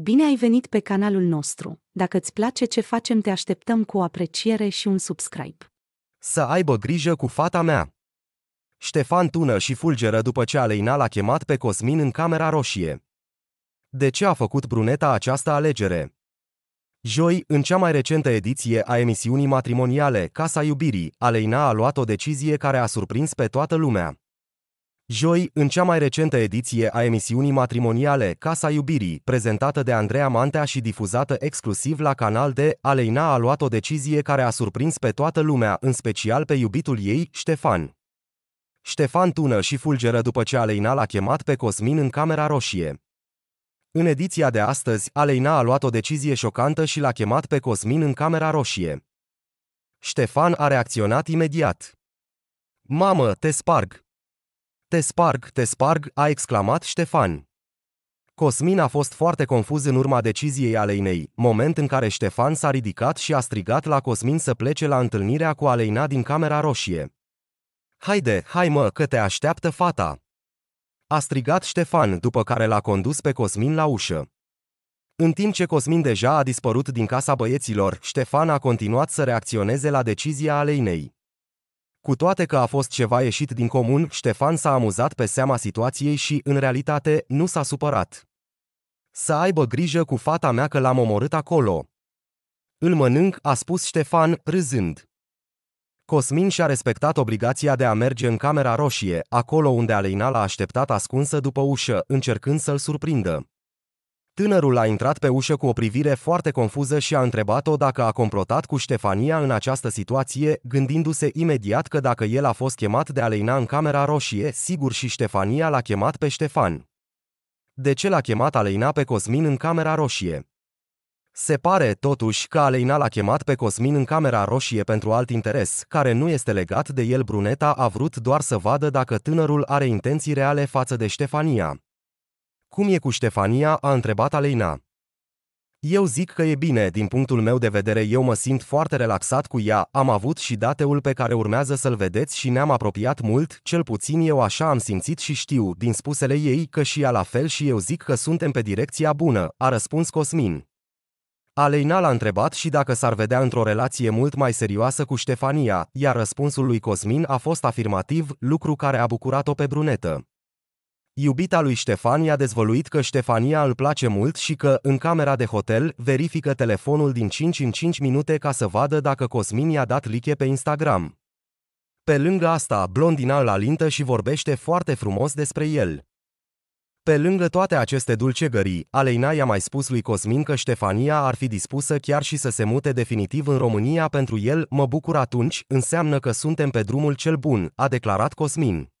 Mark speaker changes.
Speaker 1: Bine ai venit pe canalul nostru. Dacă îți place ce facem, te așteptăm cu o apreciere și un subscribe. Să aibă grijă cu fata mea. Ștefan tună și fulgeră după ce Aleina l-a chemat pe Cosmin în camera roșie. De ce a făcut bruneta această alegere? Joi, în cea mai recentă ediție a emisiunii matrimoniale Casa Iubirii, Aleina a luat o decizie care a surprins pe toată lumea. Joi, în cea mai recentă ediție a emisiunii matrimoniale Casa Iubirii, prezentată de Andreea Mantea și difuzată exclusiv la canal de, Aleina a luat o decizie care a surprins pe toată lumea, în special pe iubitul ei, Ștefan. Ștefan tună și fulgeră după ce Aleina l-a chemat pe Cosmin în camera roșie. În ediția de astăzi, Aleina a luat o decizie șocantă și l-a chemat pe Cosmin în camera roșie. Ștefan a reacționat imediat. Mamă, te sparg! Te sparg, te sparg, a exclamat Ștefan. Cosmin a fost foarte confuz în urma deciziei Aleinei, moment în care Ștefan s-a ridicat și a strigat la Cosmin să plece la întâlnirea cu Aleina din Camera Roșie. Haide, hai mă, că te așteaptă fata! A strigat Ștefan, după care l-a condus pe Cosmin la ușă. În timp ce Cosmin deja a dispărut din casa băieților, Ștefan a continuat să reacționeze la decizia Aleinei. Cu toate că a fost ceva ieșit din comun, Ștefan s-a amuzat pe seama situației și, în realitate, nu s-a supărat. Să aibă grijă cu fata mea că l-am omorât acolo. Îl mănânc, a spus Ștefan, râzând. Cosmin și-a respectat obligația de a merge în camera roșie, acolo unde Aleina l-a așteptat ascunsă după ușă, încercând să-l surprindă. Tânărul a intrat pe ușă cu o privire foarte confuză și a întrebat-o dacă a complotat cu Ștefania în această situație, gândindu-se imediat că dacă el a fost chemat de Aleina în camera roșie, sigur și Ștefania l-a chemat pe Ștefan. De ce l-a chemat Aleina pe Cosmin în camera roșie? Se pare, totuși, că Aleina l-a chemat pe Cosmin în camera roșie pentru alt interes, care nu este legat de el. Bruneta a vrut doar să vadă dacă tânărul are intenții reale față de Ștefania. Cum e cu Ștefania?" a întrebat Aleina. Eu zic că e bine, din punctul meu de vedere eu mă simt foarte relaxat cu ea, am avut și dateul pe care urmează să-l vedeți și ne-am apropiat mult, cel puțin eu așa am simțit și știu, din spusele ei, că și ea la fel și eu zic că suntem pe direcția bună, a răspuns Cosmin. Aleina l-a întrebat și dacă s-ar vedea într-o relație mult mai serioasă cu Ștefania, iar răspunsul lui Cosmin a fost afirmativ, lucru care a bucurat-o pe brunetă. Iubita lui Ștefan i-a dezvăluit că Ștefania îl place mult și că, în camera de hotel, verifică telefonul din 5 în 5 minute ca să vadă dacă Cosmin i-a dat like pe Instagram. Pe lângă asta, blondina îl alintă și vorbește foarte frumos despre el. Pe lângă toate aceste dulcegării, Aleina i-a mai spus lui Cosmin că Ștefania ar fi dispusă chiar și să se mute definitiv în România pentru el, mă bucur atunci, înseamnă că suntem pe drumul cel bun, a declarat Cosmin.